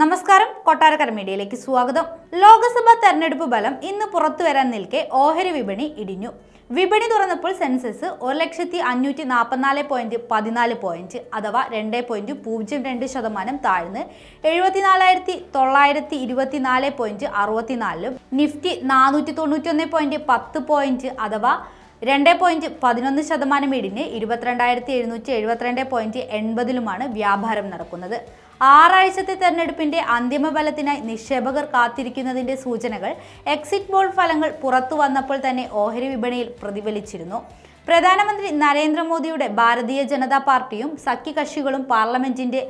നമസ്കാരം കൊട്ടാരക്കര മീഡിയയിലേക്ക് സ്വാഗതം ലോക്സഭാ തെരഞ്ഞെടുപ്പ് ഫലം ഇന്ന് പുറത്തു വരാൻ നിൽക്കെ ഓഹരി വിപണി ഇടിഞ്ഞു വിപണി തുറന്നപ്പോൾ സെൻസസ് ഒരു ലക്ഷത്തി അഞ്ഞൂറ്റി നാൽപ്പത്തിനാല് പോയിന്റ് പതിനാല് പോയിന്റ് അഥവാ രണ്ട് പോയിന്റ് പൂജ്യം രണ്ട് ശതമാനം താഴ്ന്ന് എഴുപത്തിനാലായിരത്തി തൊള്ളായിരത്തി ഇരുപത്തിനാല് പോയിന്റ് അറുപത്തിനാലിലും നിഫ്റ്റി നാനൂറ്റി തൊണ്ണൂറ്റി ഒന്ന് പോയിന്റ് പത്ത് പോയിന്റ് അഥവാ രണ്ട് പോയിന്റ് പതിനൊന്ന് ശതമാനം ഇടിഞ്ഞ് ഇരുപത്തിരണ്ടായിരത്തി എഴുന്നൂറ്റി എഴുപത്തിരണ്ട് പോയിന്റ് എൺപതിലുമാണ് വ്യാപാരം നടക്കുന്നത് ആറാഴ്ചത്തെ തെരഞ്ഞെടുപ്പിന്റെ അന്തിമ ഫലത്തിനായി നിക്ഷേപകർ കാത്തിരിക്കുന്നതിന്റെ സൂചനകൾ എക്സിറ്റ് പോൾ ഫലങ്ങൾ പുറത്തു വന്നപ്പോൾ തന്നെ ഓഹരി വിപണിയിൽ പ്രതിഫലിച്ചിരുന്നു പ്രധാനമന്ത്രി നരേന്ദ്രമോദിയുടെ ഭാരതീയ ജനതാ പാർട്ടിയും സഖ്യകക്ഷികളും പാർലമെന്റിന്റെ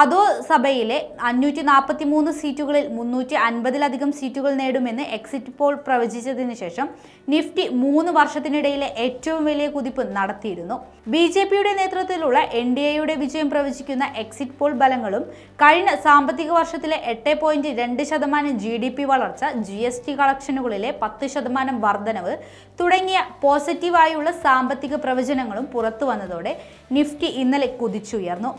അതോ സഭയിലെ അഞ്ഞൂറ്റി നാൽപ്പത്തി മൂന്ന് സീറ്റുകളിൽ മുന്നൂറ്റി അൻപതിലധികം സീറ്റുകൾ നേടുമെന്ന് എക്സിറ്റ് പോൾ പ്രവചിച്ചതിന് ശേഷം നിഫ്റ്റി മൂന്ന് വർഷത്തിനിടയിലെ ഏറ്റവും വലിയ കുതിപ്പ് നടത്തിയിരുന്നു ബി ജെ പിയുടെ നേതൃത്വത്തിലുള്ള എൻ ഡി എയുടെ വിജയം പ്രവചിക്കുന്ന എക്സിറ്റ് പോൾ ബലങ്ങളും കഴിഞ്ഞ സാമ്പത്തിക വർഷത്തിലെ എട്ട് പോയിന്റ് രണ്ട് ശതമാനം ജി ഡി പി വളർച്ച ജി എസ് ടി കളക്ഷനുകളിലെ പത്ത് ശതമാനം വർധനവ് തുടങ്ങിയ പോസിറ്റീവായുള്ള സാമ്പത്തിക പ്രവചനങ്ങളും പുറത്തു വന്നതോടെ നിഫ്റ്റി ഇന്നലെ കുതിച്ചുയർന്നു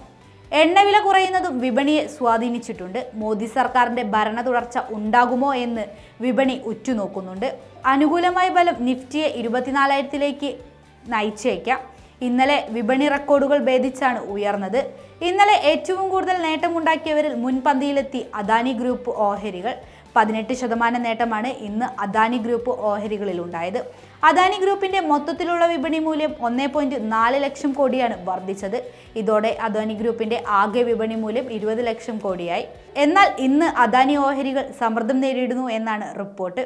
എണ്ണവില കുറയുന്നതും വിപണിയെ സ്വാധീനിച്ചിട്ടുണ്ട് മോദി സർക്കാരിന്റെ ഭരണ തുടർച്ച ഉണ്ടാകുമോ എന്ന് വിപണി ഉറ്റുനോക്കുന്നുണ്ട് അനുകൂലമായ ബലം നിഫ്റ്റിയെ ഇരുപത്തിനാലായിരത്തിലേക്ക് നയിച്ചേക്കാം ഇന്നലെ വിപണി റെക്കോർഡുകൾ ഭേദിച്ചാണ് ഉയർന്നത് ഇന്നലെ ഏറ്റവും കൂടുതൽ നേട്ടമുണ്ടാക്കിയവരിൽ മുൻപന്തിയിലെത്തി അദാനി ഗ്രൂപ്പ് ഓഹരികൾ പതിനെട്ട് ശതമാനം നേട്ടമാണ് ഇന്ന് അദാനി ഗ്രൂപ്പ് ഉണ്ടായത് അദാനി ഗ്രൂപ്പിന്റെ മൊത്തത്തിലുള്ള വിപണി മൂല്യം ഒന്നേ പോയിന്റ് നാല് ലക്ഷം കോടിയാണ് വർദ്ധിച്ചത് ഇതോടെ അദാനി ഗ്രൂപ്പിന്റെ ആകെ വിപണി മൂല്യം ഇരുപത് ലക്ഷം കോടിയായി എന്നാൽ ഇന്ന് അദാനി ഓഹരികൾ സമ്മർദ്ദം നേരിടുന്നു എന്നാണ് റിപ്പോർട്ട്